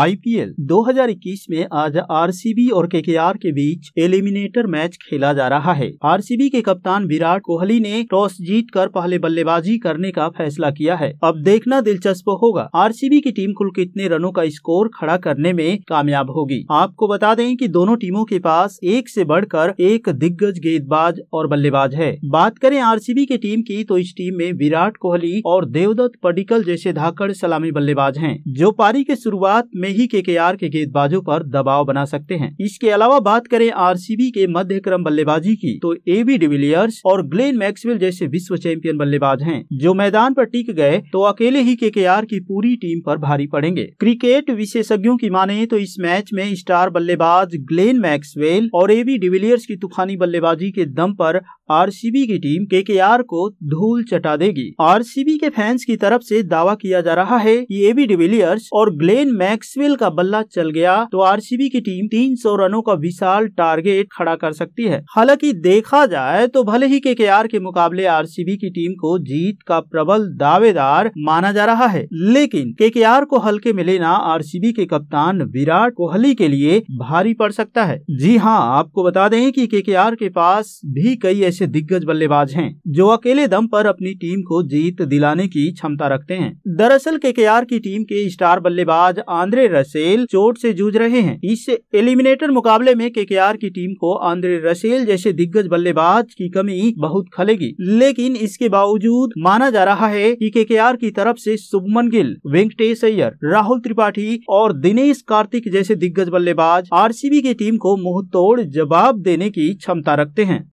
IPL 2021 में आज RCB और केकेआर के बीच एलिमिनेटर मैच खेला जा रहा है आरसीबी के कप्तान विराट कोहली ने टॉस जीतकर पहले बल्लेबाजी करने का फैसला किया है अब देखना दिलचस्प होगा आरसीबी की टीम कुल कितने रनों का स्कोर खड़ा करने में कामयाब होगी आपको बता दें कि दोनों टीमों के पास एक से बढ़कर एक दिग्गज गेंदबाज और बल्लेबाज है बात करें आर की टीम की तो इस टीम में विराट कोहली और देवदत्त पडिकल जैसे धाकड़ सलामी बल्लेबाज हैं जो पारी के शुरुआत में ही केकेआर के गेंदबाजों पर दबाव बना सकते हैं इसके अलावा बात करें आरसीबी के मध्य क्रम बल्लेबाजी की तो एबी डिविलियर्स और ग्लेन मैक्सवेल जैसे विश्व चैंपियन बल्लेबाज हैं जो मैदान पर टिक गए तो अकेले ही केकेआर की पूरी टीम पर भारी पड़ेंगे क्रिकेट विशेषज्ञों की माने तो इस मैच में स्टार बल्लेबाज ग्लेन मैक्सवेल और एबी डिविलियर्स की तूफानी बल्लेबाजी के दम पर आरसीबी की टीम केकेआर को धूल चटा देगी आरसीबी के फैंस की तरफ से दावा किया जा रहा है कि एबी डिविलियर्स और ग्लेन मैक्स मैक्सवेल का बल्ला चल गया तो आर की टीम 300 रनों का विशाल टारगेट खड़ा कर सकती है हालांकि देखा जाए तो भले ही के, के, के मुकाबले आर की टीम को जीत का प्रबल दावेदार माना जा रहा है लेकिन के, के को हल्के में लेना आर के कप्तान विराट कोहली के लिए भारी पड़ सकता है जी हाँ आपको बता दें कि के, के पास भी कई ऐसे दिग्गज बल्लेबाज हैं जो अकेले दम पर अपनी टीम को जीत दिलाने की क्षमता रखते हैं दरअसल के, के की टीम के स्टार बल्लेबाज आंद्रे आंद्रे रसेल चोट से जूझ रहे हैं इस एलिमिनेटर मुकाबले में के की टीम को आंद्रे रसेल जैसे दिग्गज बल्लेबाज की कमी बहुत खलेगी लेकिन इसके बावजूद माना जा रहा है कि के की तरफ से सुभमन गिल वेंकटेश अय्यर राहुल त्रिपाठी और दिनेश कार्तिक जैसे दिग्गज बल्लेबाज आर की टीम को मुंह तोड़ जवाब देने की क्षमता रखते हैं